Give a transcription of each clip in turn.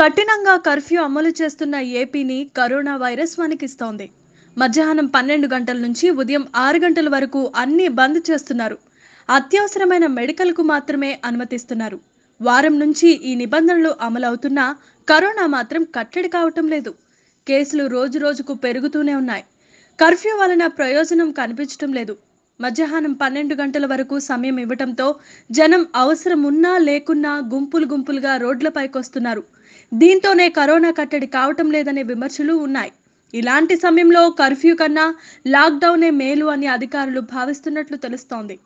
కఠినంగా కర్ఫ్యూ అమలు చేస్తున్న ఏపీని కరోనా వైరస్ వణికిస్తోంది మధ్యాహ్నం పన్నెండు గంటల నుంచి ఉదయం ఆరు గంటల వరకు అన్ని బంద్ చేస్తున్నారు అత్యవసరమైన మెడికల్కు మాత్రమే అనుమతిస్తున్నారు వారం నుంచి ఈ నిబంధనలు అమలవుతున్నా కరోనా మాత్రం కట్టడి కావటం లేదు కేసులు రోజు రోజుకు పెరుగుతూనే ఉన్నాయి కర్ఫ్యూ వలన ప్రయోజనం కనిపించటం లేదు మధ్యాహ్నం పన్నెండు గంటల వరకు సమయం ఇవ్వటంతో జనం అవసరం ఉన్నా లేకున్నా గుంపులు గుంపులుగా రోడ్లపైకి వస్తున్నారు దీంతోనే కరోనా కట్టడి కావటం లేదనే విమర్శలు ఉన్నాయి ఇలాంటి సమయంలో కర్ఫ్యూ కన్నా లాక్డౌనే మేలు అని అధికారులు భావిస్తున్నట్లు తెలుస్తోంది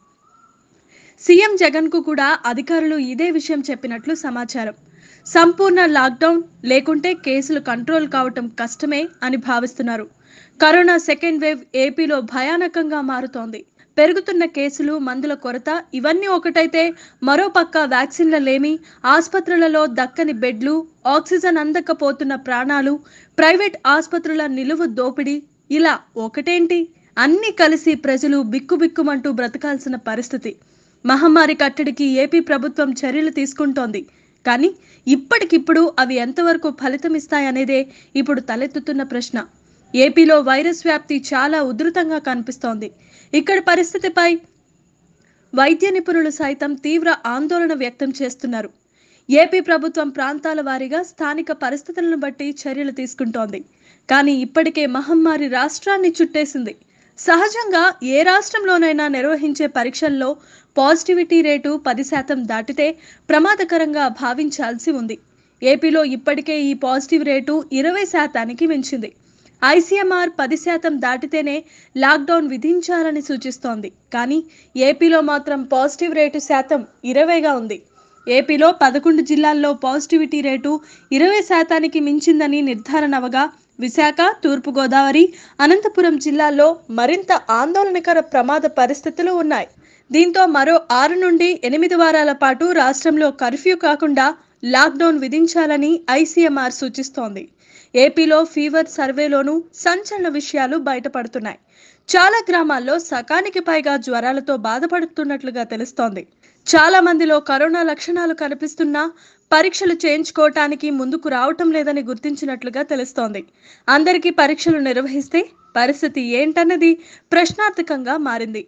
సీఎం జగన్ కు కూడా అధికారులు ఇదే విషయం చెప్పినట్లు సమాచారం సంపూర్ణ లాక్డౌన్ లేకుంటే కేసులు కంట్రోల్ కావటం కష్టమే అని భావిస్తున్నారు కరోనా సెకండ్ వేవ్ ఏపీలో భయానకంగా మారుతోంది పెరుగుతున్న కేసులు మందుల కొరత ఇవన్నీ ఒకటైతే మరోపక్క వ్యాక్సిన్ల లేమి ఆసుపత్రులలో దక్కని బెడ్లు ఆక్సిజన్ అందకపోతున్న ప్రాణాలు ప్రైవేట్ ఆసుపత్రుల నిలువు దోపిడీ ఇలా ఒకటేంటి అన్నీ కలిసి ప్రజలు బిక్కుబిక్కుమంటూ బ్రతకాల్సిన పరిస్థితి మహమ్మారి కట్టడికి ఏపీ ప్రభుత్వం చర్యలు తీసుకుంటోంది కానీ ఇప్పటికిప్పుడు అవి ఎంతవరకు ఫలితం ఇస్తాయనేదే ఇప్పుడు తలెత్తుతున్న ప్రశ్న ఏపీలో వైరస్ వ్యాప్తి చాలా ఉధృతంగా కనిపిస్తోంది ఇక్కడ పరిస్థితిపై వైద్య నిపుణులు సైతం తీవ్ర ఆందోళన వ్యక్తం చేస్తున్నారు ఏపీ ప్రభుత్వం ప్రాంతాల వారీగా స్థానిక పరిస్థితులను బట్టి చర్యలు తీసుకుంటోంది కానీ ఇప్పటికే మహమ్మారి రాష్ట్రాన్ని చుట్టేసింది సహజంగా ఏ రాష్ట్రంలోనైనా నిర్వహించే పరీక్షల్లో పాజిటివిటీ రేటు పది శాతం దాటితే ప్రమాదకరంగా భావించాల్సి ఉంది ఏపీలో ఇప్పటికే ఈ పాజిటివ్ రేటు ఇరవై శాతానికి మించింది ఐసీఎంఆర్ పది శాతం దాటితేనే లాక్డౌన్ విధించాలని సూచిస్తోంది కానీ ఏపీలో మాత్రం పాజిటివ్ రేటు శాతం ఇరవైగా ఉంది ఏపీలో పదకొండు జిల్లాల్లో పాజిటివిటీ రేటు ఇరవై శాతానికి మించిందని నిర్ధారణ అవగా విశాఖ తూర్పుగోదావరి అనంతపురం జిల్లాల్లో మరింత ఆందోళనకర ప్రమాద పరిస్థితులు ఉన్నాయి దీంతో మరో ఆరు నుండి ఎనిమిది వారాల పాటు రాష్ట్రంలో కర్ఫ్యూ కాకుండా లాక్డౌన్ విధించాలని ఐసీఎంఆర్ సూచిస్తోంది ఏపీలో ఫీవర్ సర్వేలోనూ సంచలన విషయాలు బయటపడుతున్నాయి చాలా గ్రామాల్లో సకానికి పైగా జ్వరాలతో బాధపడుతున్నట్లుగా తెలుస్తోంది చాలా మందిలో కరోనా లక్షణాలు కనిపిస్తున్నా పరీక్షలు చేయించుకోవటానికి ముందుకు రావటం లేదని గుర్తించినట్లుగా తెలుస్తోంది అందరికీ పరీక్షలు నిర్వహిస్తే పరిస్థితి ఏంటన్నది ప్రశ్నార్థకంగా మారింది